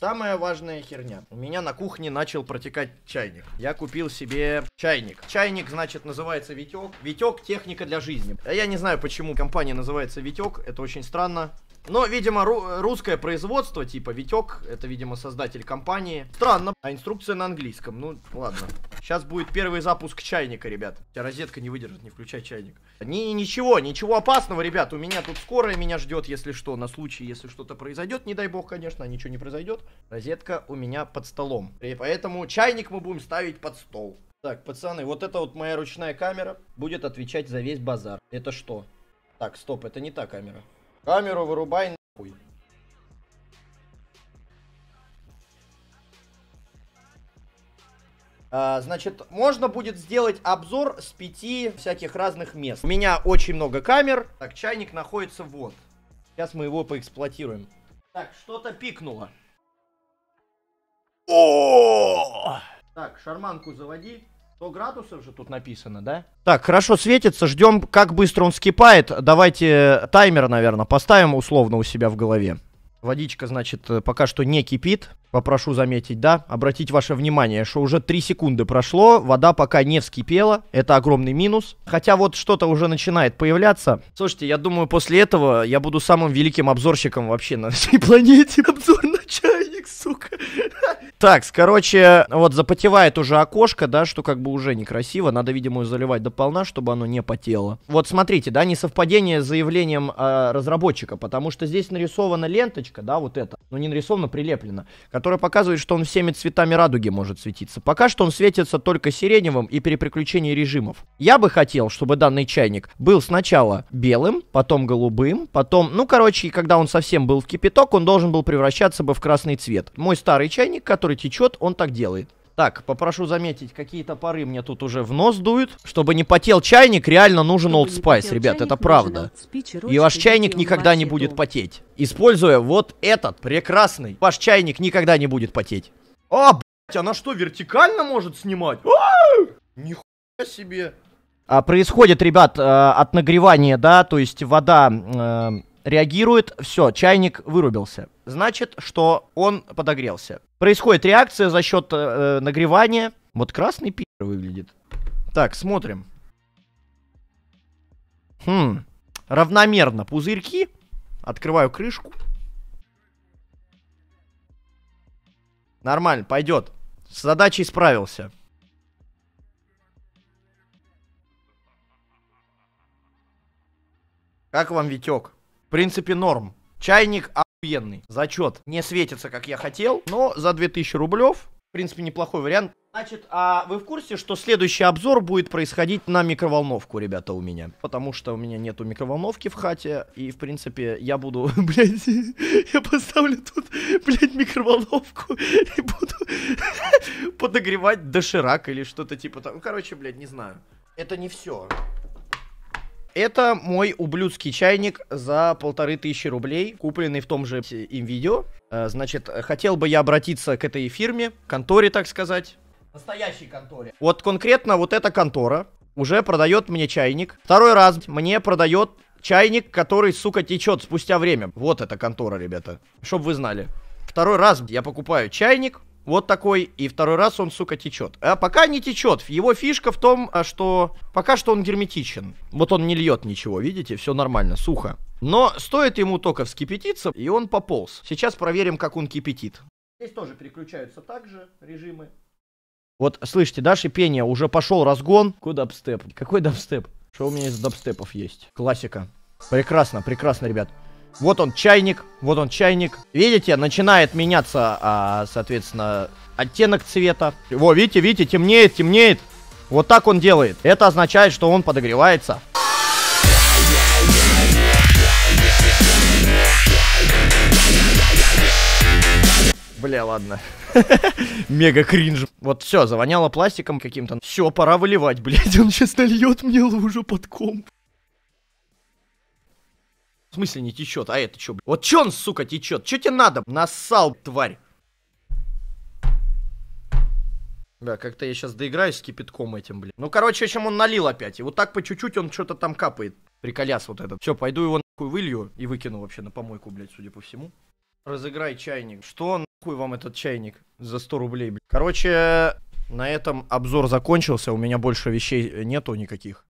Самая важная херня. У меня на кухне начал протекать чайник. Я купил себе чайник. Чайник, значит, называется Витек. Витек – техника для жизни. А я не знаю, почему компания называется Витек. Это очень странно. Но, видимо, ру русское производство, типа Витек, это, видимо, создатель компании. Странно, а инструкция на английском. Ну, ладно. Сейчас будет первый запуск чайника, ребят. У тебя розетка не выдержит, не включай чайник. Ни ничего, ничего опасного, ребят. У меня тут скорая меня ждет, если что, на случай, если что-то произойдет. Не дай бог, конечно, а ничего не произойдет. Розетка у меня под столом. И поэтому чайник мы будем ставить под стол. Так, пацаны, вот это вот моя ручная камера будет отвечать за весь базар. Это что? Так, стоп, это не та камера. Камеру вырубай нахуй. А, значит, можно будет сделать обзор с пяти всяких разных мест. У меня очень много камер. Так, чайник находится вот. Сейчас мы его поэксплуатируем. Так, что-то пикнуло. О! Так, шарманку заводи. 100 градусов же тут написано, да? Так, хорошо светится, ждем, как быстро он скипает. Давайте таймер, наверное, поставим условно у себя в голове. Водичка, значит, э, пока что не кипит. Попрошу заметить, да? Обратить ваше внимание, что уже 3 секунды прошло, вода пока не вскипела. Это огромный минус. Хотя вот что-то уже начинает появляться. Слушайте, я думаю, после этого я буду самым великим обзорщиком вообще на всей планете. Обзор на чай сука. Так, короче, вот запотевает уже окошко, да, что как бы уже некрасиво. Надо, видимо, заливать до полна, чтобы оно не потело. Вот смотрите, да, несовпадение с заявлением э, разработчика, потому что здесь нарисована ленточка, да, вот эта, но не нарисована, прилеплена, которая показывает, что он всеми цветами радуги может светиться. Пока что он светится только сиреневым и при переключении режимов. Я бы хотел, чтобы данный чайник был сначала белым, потом голубым, потом, ну, короче, когда он совсем был в кипяток, он должен был превращаться бы в красный цвет привет. Мой старый чайник, который течет, он так делает. Так, попрошу заметить, какие-то пары мне тут уже в нос дуют. Чтобы не потел чайник, реально нужен Old Spice, ребят, это правда. и ваш чайник никогда не будет потеть. Используя вот этот прекрасный, ваш чайник никогда не будет потеть. А, блять, она что, вертикально может снимать? А! Нихуя себе. А, происходит, ребят, э, от нагревания, да, то есть вода... Э, реагирует, все, чайник вырубился. Значит, что он подогрелся. Происходит реакция за счет э, э, нагревания. Вот красный пи*** выглядит. Так, смотрим. Хм, равномерно пузырьки. Открываю крышку. Нормально, пойдет. С задачей справился. Как вам Витек? В принципе, норм. Чайник охуенный. Зачет. Не светится, как я хотел, но за 2000 рублев, в принципе, неплохой вариант. Значит, а вы в курсе, что следующий обзор будет происходить на микроволновку, ребята, у меня? Потому что у меня нету микроволновки в хате, и, в принципе, я буду, блядь, я поставлю тут, блядь, микроволновку и буду подогревать доширак или что-то типа того. Короче, блядь, не знаю. Это не все. Это мой ублюдский чайник за полторы тысячи рублей, купленный в том же им видео. Э, значит, хотел бы я обратиться к этой фирме, конторе, так сказать. Настоящей конторе. Вот конкретно вот эта контора уже продает мне чайник. Второй раз мне продает чайник, который, сука, течет спустя время. Вот эта контора, ребята. Чтоб вы знали. Второй раз я покупаю чайник, вот такой. И второй раз он, сука, течет. А пока не течет. Его фишка в том, а, что пока что он герметичен. Вот он не льет ничего, видите? Все нормально, сухо. Но стоит ему только вскипятиться, и он пополз. Сейчас проверим, как он кипятит. Здесь тоже переключаются также режимы. Вот, слышите, да, шипение? Уже пошел разгон. Какой дабстеп? Какой дабстеп? Что у меня из дабстепов есть? Классика. Прекрасно, прекрасно, ребят. Вот он чайник, вот он чайник. Видите, начинает меняться, а, соответственно, оттенок цвета. Во, видите, видите, темнеет, темнеет. Вот так он делает. Это означает, что он подогревается. Бля, ладно. Мега кринж. Вот все, завоняло пластиком каким-то. Все, пора выливать, блядь. Он сейчас нальет мне лужу под комп. В смысле не течет? А это что, Вот чё он, сука, течет? Чё тебе надо? Нассал, тварь. Да, как-то я сейчас доиграюсь с кипятком этим, блин. Ну, короче, чем он налил опять. И вот так по чуть-чуть он что-то там капает. Приколяс вот этот. Все, пойду его нахуй вылью и выкину вообще на помойку, блядь, судя по всему. Разыграй чайник. Что нахуй вам этот чайник за 100 рублей, блядь? Короче, на этом обзор закончился. У меня больше вещей нету никаких.